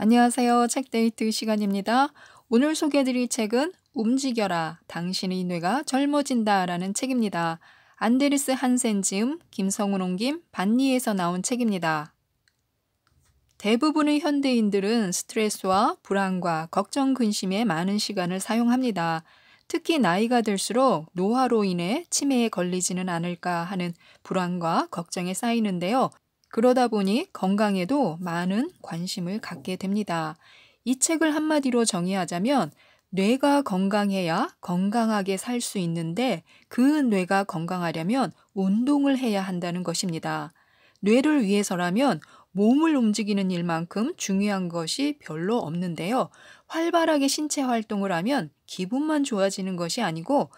안녕하세요. 책데이트 시간입니다. 오늘 소개해드릴 책은 움직여라. 당신의 뇌가 젊어진다. 라는 책입니다. 안데르스 한센지음, 김성훈 옹김, 반니에서 나온 책입니다. 대부분의 현대인들은 스트레스와 불안과 걱정 근심에 많은 시간을 사용합니다. 특히 나이가 들수록 노화로 인해 치매에 걸리지는 않을까 하는 불안과 걱정에 쌓이는데요. 그러다 보니 건강에도 많은 관심을 갖게 됩니다. 이 책을 한마디로 정의하자면 뇌가 건강해야 건강하게 살 수 있는데 그 뇌가 건강하려면 운동을 해야 한다는 것입니다. 뇌를 위해서라면 몸을 움직이는 일만큼 중요한 것이 별로 없는데요. 활발하게 신체 활동을 하면 기분만 좋아지는 것이 아니고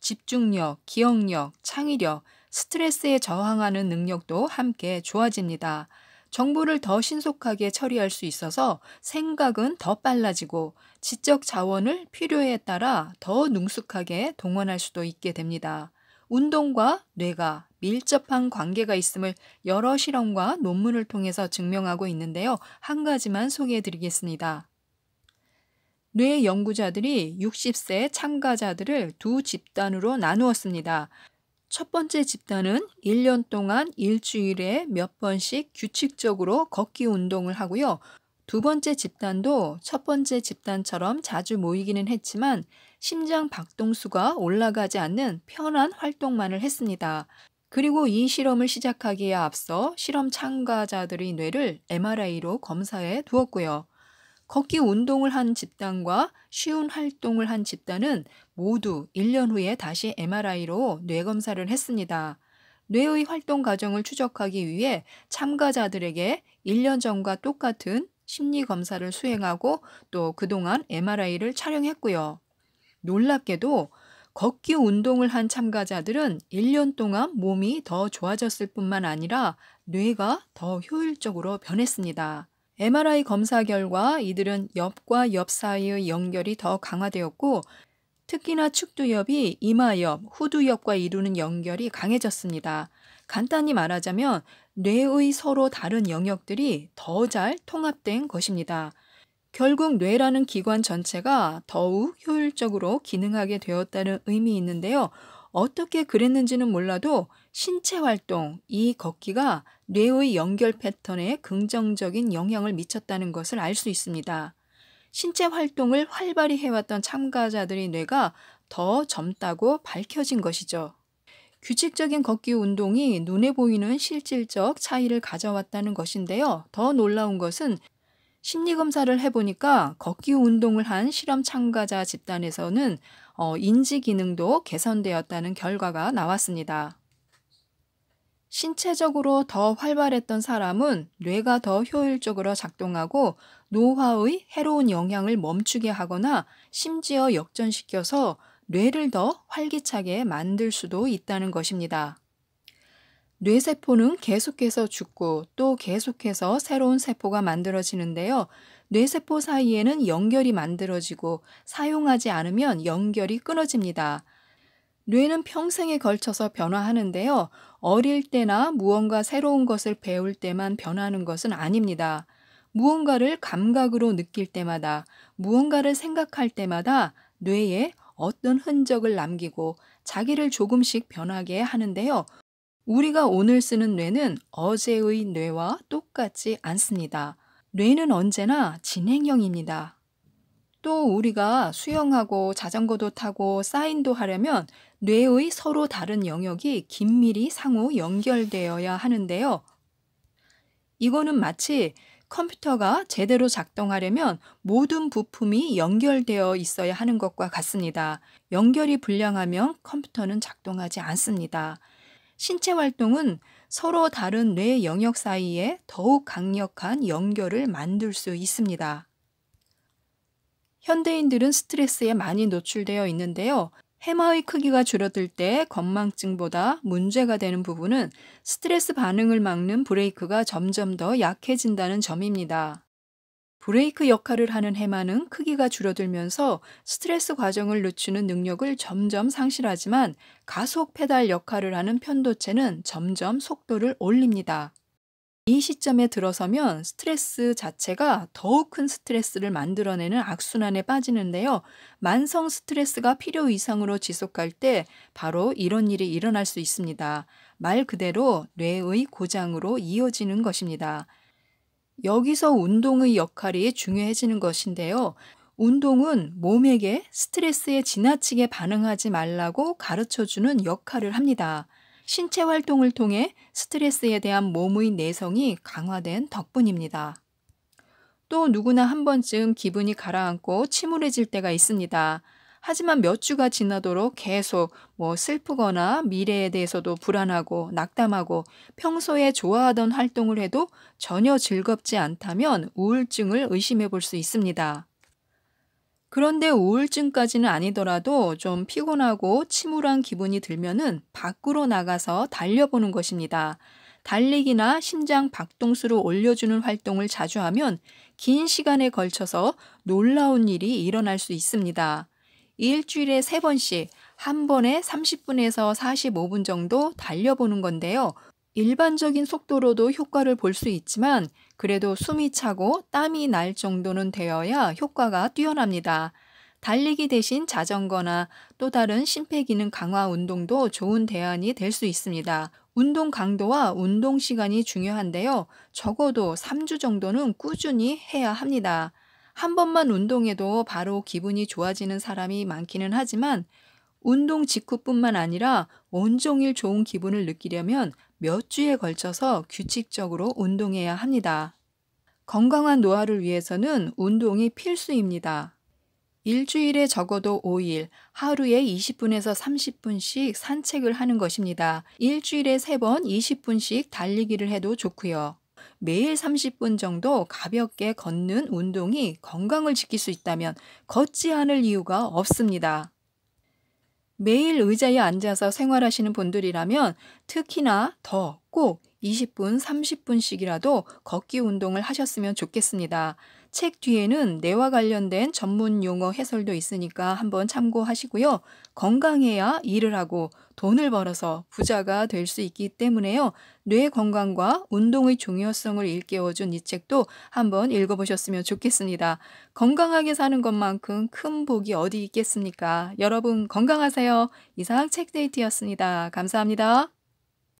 집중력, 기억력, 창의력, 스트레스에 저항하는 능력도 함께 좋아집니다. 정보를 더 신속하게 처리할 수 있어서 생각은 더 빨라지고 지적 자원을 필요에 따라 더 능숙하게 동원할 수도 있게 됩니다. 운동과 뇌가 밀접한 관계가 있음을 여러 실험과 논문을 통해서 증명하고 있는데요. 한 가지만 소개해 드리겠습니다. 뇌 연구자들이 60세 참가자들을 두 집단으로 나누었습니다. 첫 번째 집단은 1년 동안 일주일에 몇 번씩 규칙적으로 걷기 운동을 하고요. 두 번째 집단도 첫 번째 집단처럼 자주 모이기는 했지만 심장 박동수가 올라가지 않는 편한 활동만을 했습니다. 그리고 이 실험을 시작하기에 앞서 실험 참가자들의 뇌를 MRI로 검사해 두었고요. 걷기 운동을 한 집단과 쉬운 활동을 한 집단은 모두 1년 후에 다시 MRI로 뇌검사를 했습니다. 뇌의 활동 과정을 추적하기 위해 참가자들에게 1년 전과 똑같은 심리 검사를 수행하고 또 그동안 MRI를 촬영했고요. 놀랍게도 걷기 운동을 한 참가자들은 1년 동안 몸이 더 좋아졌을 뿐만 아니라 뇌가 더 효율적으로 변했습니다. MRI 검사 결과 이들은 옆과 옆 사이의 연결이 더 강화되었고 특히나 축두엽이 이마엽, 후두엽과 이루는 연결이 강해졌습니다. 간단히 말하자면 뇌의 서로 다른 영역들이 더 잘 통합된 것입니다. 결국 뇌라는 기관 전체가 더욱 효율적으로 기능하게 되었다는 의미 있는데요. 어떻게 그랬는지는 몰라도 신체 활동, 이 걷기가 뇌의 연결 패턴에 긍정적인 영향을 미쳤다는 것을 알 수 있습니다. 신체 활동을 활발히 해왔던 참가자들의 뇌가 더 젊다고 밝혀진 것이죠. 규칙적인 걷기 운동이 눈에 보이는 실질적 차이를 가져왔다는 것인데요. 더 놀라운 것은 심리검사를 해보니까 걷기 운동을 한 실험 참가자 집단에서는 어, 인지 기능도 개선되었다는 결과가 나왔습니다. 신체적으로 더 활발했던 사람은 뇌가 더 효율적으로 작동하고 노화의 해로운 영향을 멈추게 하거나 심지어 역전시켜서 뇌를 더 활기차게 만들 수도 있다는 것입니다. 뇌세포는 계속해서 죽고 또 계속해서 새로운 세포가 만들어지는데요. 뇌세포 사이에는 연결이 만들어지고 사용하지 않으면 연결이 끊어집니다. 뇌는 평생에 걸쳐서 변화하는데요. 어릴 때나 무언가 새로운 것을 배울 때만 변하는 것은 아닙니다. 무언가를 감각으로 느낄 때마다, 무언가를 생각할 때마다 뇌에 어떤 흔적을 남기고 자기를 조금씩 변하게 하는데요. 우리가 오늘 쓰는 뇌는 어제의 뇌와 똑같지 않습니다. 뇌는 언제나 진행형입니다. 또 우리가 수영하고 자전거도 타고 사인도 하려면 뇌의 서로 다른 영역이 긴밀히 상호 연결되어야 하는데요. 이거는 마치 컴퓨터가 제대로 작동하려면 모든 부품이 연결되어 있어야 하는 것과 같습니다. 연결이 불량하면 컴퓨터는 작동하지 않습니다. 신체 활동은 서로 다른 뇌 영역 사이에 더욱 강력한 연결을 만들 수 있습니다. 현대인들은 스트레스에 많이 노출되어 있는데요. 해마의 크기가 줄어들 때 건망증보다 문제가 되는 부분은 스트레스 반응을 막는 브레이크가 점점 더 약해진다는 점입니다. 브레이크 역할을 하는 해마는 크기가 줄어들면서 스트레스 과정을 늦추는 능력을 점점 상실하지만 가속 페달 역할을 하는 편도체는 점점 속도를 올립니다. 이 시점에 들어서면 스트레스 자체가 더욱 큰 스트레스를 만들어내는 악순환에 빠지는데요. 만성 스트레스가 필요 이상으로 지속할 때 바로 이런 일이 일어날 수 있습니다. 말 그대로 뇌의 고장으로 이어지는 것입니다. 여기서 운동의 역할이 중요해지는 것인데요. 운동은 몸에게 스트레스에 지나치게 반응하지 말라고 가르쳐주는 역할을 합니다. 신체 활동을 통해 스트레스에 대한 몸의 내성이 강화된 덕분입니다. 또 누구나 한 번쯤 기분이 가라앉고 침울해질 때가 있습니다. 하지만 몇 주가 지나도록 계속 뭐 슬프거나 미래에 대해서도 불안하고 낙담하고 평소에 좋아하던 활동을 해도 전혀 즐겁지 않다면 우울증을 의심해 볼 수 있습니다. 그런데 우울증까지는 아니더라도 좀 피곤하고 침울한 기분이 들면은 밖으로 나가서 달려보는 것입니다. 달리기나 심장 박동수를 올려주는 활동을 자주 하면 긴 시간에 걸쳐서 놀라운 일이 일어날 수 있습니다. 일주일에 세번씩한 번에 30분에서 45분 정도 달려보는 건데요. 일반적인 속도로도 효과를 볼 수 있지만 그래도 숨이 차고 땀이 날 정도는 되어야 효과가 뛰어납니다. 달리기 대신 자전거나 또 다른 심폐기능 강화 운동도 좋은 대안이 될 수 있습니다. 운동 강도와 운동 시간이 중요한데요. 적어도 3주 정도는 꾸준히 해야 합니다. 한 번만 운동해도 바로 기분이 좋아지는 사람이 많기는 하지만 운동 직후뿐만 아니라 온종일 좋은 기분을 느끼려면 몇 주에 걸쳐서 규칙적으로 운동해야 합니다. 건강한 노화를 위해서는 운동이 필수입니다. 일주일에 적어도 5일, 하루에 20분에서 30분씩 산책을 하는 것입니다. 일주일에 3번 20분씩 달리기를 해도 좋고요. 매일 30분 정도 가볍게 걷는 운동이 건강을 지킬 수 있다면 걷지 않을 이유가 없습니다. 매일 의자에 앉아서 생활하시는 분들이라면 특히나 더꼭 20분, 30분씩이라도 걷기 운동을 하셨으면 좋겠습니다. 책 뒤에는 뇌와 관련된 전문 용어 해설도 있으니까 한번 참고하시고요. 건강해야 일을 하고 돈을 벌어서 부자가 될 수 있기 때문에요. 뇌 건강과 운동의 중요성을 일깨워준 이 책도 한번 읽어보셨으면 좋겠습니다. 건강하게 사는 것만큼 큰 복이 어디 있겠습니까? 여러분 건강하세요. 이상 책데이트였습니다. 감사합니다.